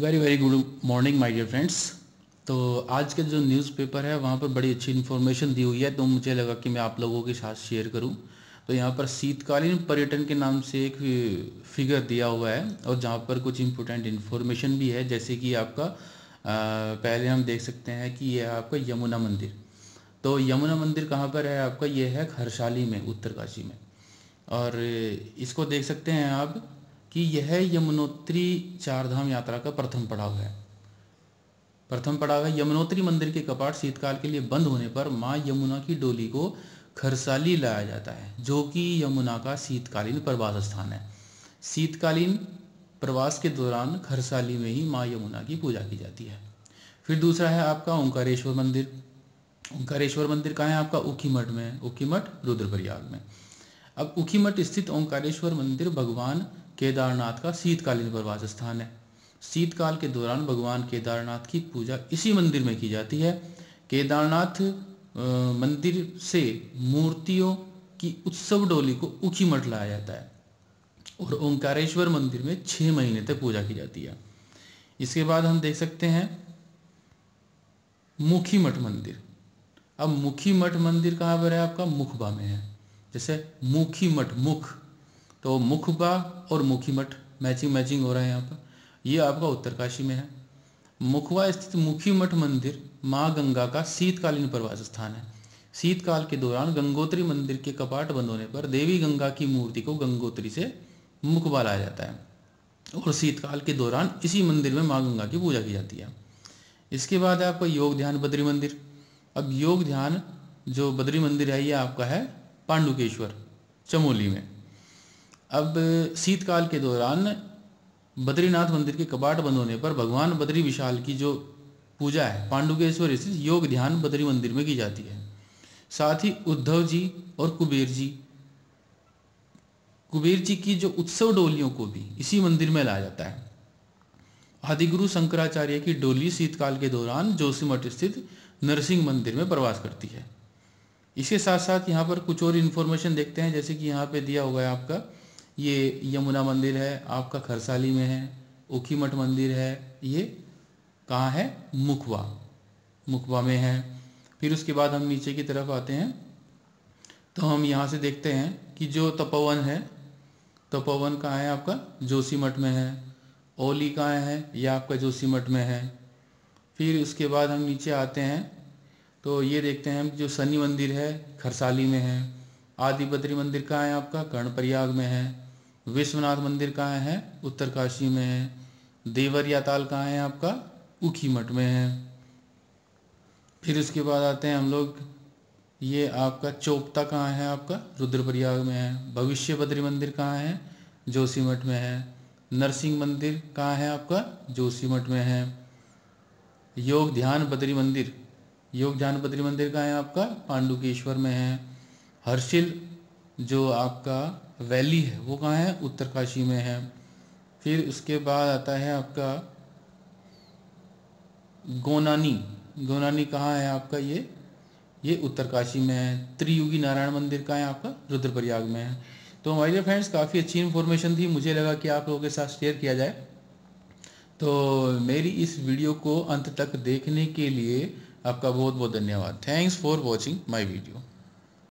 very very good morning my dear friends तो आज के जो न्यूज़पेपर है वहाँ पर बड़ी अच्छी इन्फॉर्मेशन दी हुई है तो मुझे लगा कि मैं आप लोगों के साथ शेयर करूँ तो यहाँ पर शीतकालीन पर्यटन के नाम से एक फिगर दिया हुआ है और जहाँ पर कुछ इम्पोर्टेंट इन्फॉर्मेशन भी है जैसे कि आपका आ, पहले हम देख सकते हैं कि यह है आपका यमुना मंदिर तो यमुना मंदिर कहाँ पर है आपका यह है खरसाली में उत्तरकाशी में और इसको देख सकते हैं आप कि यह यमुनोत्री चारधाम यात्रा का प्रथम पड़ाव है प्रथम पड़ाव है यमुनोत्री मंदिर के कपाट शीतकाल के लिए बंद होने पर माँ यमुना की डोली को खरसाली लाया जाता है जो कि यमुना का शीतकालीन प्रवास स्थान है शीतकालीन प्रवास के दौरान खरसाली में ही माँ यमुना की पूजा की जाती है फिर दूसरा है आपका ओंकारेश्वर मंदिर ओंकारेश्वर मंदिर कहाँ है आपका उखी मठ में मठ रुद्रप्रयाग में अब उखी मठ स्थित ओंकारेश्वर मंदिर भगवान केदारनाथ का शीतकालीन प्रवास स्थान है शीतकाल के दौरान भगवान केदारनाथ की पूजा इसी मंदिर में की जाती है केदारनाथ मंदिर से मूर्तियों की उत्सव डोली को ऊंची मठ लाया जाता है और ओंकारेश्वर मंदिर में छह महीने तक पूजा की जाती है इसके बाद हम देख सकते हैं मुखी मठ मंदिर अब मुखी मठ मंदिर कहाँ पर है आपका मुखबा में है जैसे मुखी मठ मुख तो मुखबा और मुखीमठ मैचिंग मैचिंग हो रहा है यहाँ पर ये आपका उत्तरकाशी में है मुखवा स्थित मुखीमठ मंदिर माँ गंगा का शीतकालीन प्रवास स्थान है शीतकाल के दौरान गंगोत्री मंदिर के कपाट बंद होने पर देवी गंगा की मूर्ति को गंगोत्री से मुखबा लाया जाता है और शीतकाल के दौरान इसी मंदिर में माँ गंगा की पूजा की जाती है इसके बाद है आपका योग ध्यान बद्री मंदिर अब योग ध्यान जो बद्री मंदिर है ये आपका है पांडुकेश्वर चमोली में अब शीतकाल के दौरान बद्रीनाथ मंदिर के कबाट बंद होने पर भगवान बद्री विशाल की जो पूजा है पांडुकेश्वर स्थित योग ध्यान बद्री मंदिर में की जाती है साथ ही उद्धव जी और कुबेर जी कुबेर जी की जो उत्सव डोलियों को भी इसी मंदिर में लाया जाता है आदिगुरु शंकराचार्य की डोली शीतकाल के दौरान जोशीमठ स्थित नरसिंह मंदिर में प्रवास करती है इसके साथ साथ यहाँ पर कुछ और इन्फॉर्मेशन देखते हैं जैसे कि यहाँ पे दिया होगा आपका ये यमुना मंदिर है आपका खरसाली में है उखी मठ मंदिर है ये कहाँ है मुखवा मुखवा में है फिर उसके बाद हम नीचे की तरफ आते हैं तो हम यहाँ से देखते हैं कि जो तपोवन है तपोवन कहाँ है आपका जोशी मठ में है ओली कहाँ है यह आपका जोशी मठ में है फिर उसके बाद हम नीचे आते हैं तो ये देखते हैं जो शनि मंदिर है खरसाली में है आदि बद्री मंदिर कहाँ है आपका कर्णप्रयाग में है विश्वनाथ मंदिर कहाँ है उत्तरकाशी में है देवरिया ताल कहाँ है आपका उखी मठ में है फिर उसके बाद आते हैं हम लोग ये आपका चोपता कहाँ है आपका रुद्रप्रयाग में है भविष्य बद्री मंदिर कहाँ है जोशी मठ में है नरसिंह मंदिर कहाँ है आपका जोशी मठ में है योग ध्यान बद्री मंदिर योग ध्यान बद्री मंदिर कहाँ है आपका पांडुकेश्वर में है हर्षिल जो आपका वैली है वो कहाँ है उत्तरकाशी में है फिर उसके बाद आता है आपका गोनानी गोनानी कहाँ है आपका ये ये उत्तरकाशी में है त्रियुगी नारायण मंदिर कहाँ है आपका रुद्रप्रयाग में है तो हमारे लिए फ्रेंड्स काफ़ी अच्छी इन्फॉर्मेशन थी मुझे लगा कि आप लोगों के साथ शेयर किया जाए तो मेरी इस वीडियो को अंत तक देखने के लिए आपका बहुत बहुत धन्यवाद thanks for watching my video